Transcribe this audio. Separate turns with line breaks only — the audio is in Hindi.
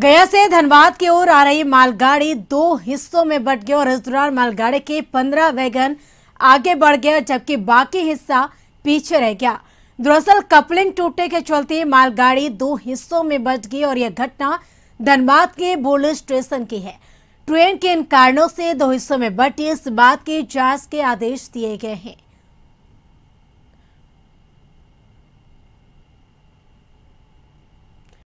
गया से धनबाद की ओर आ रही मालगाड़ी दो हिस्सों में बट गई और इस दौरान मालगाड़ी के पंद्रह वैगन आगे बढ़ गया जबकि बाकी हिस्सा पीछे रह गया दरअसल कपलिंग टूटने के चलते मालगाड़ी दो हिस्सों में बट गई और यह घटना धनबाद के बोल स्टेशन की है ट्रेन के इन कारणों से दो हिस्सों में बटी इस बात की जांच के आदेश दिए गए हैं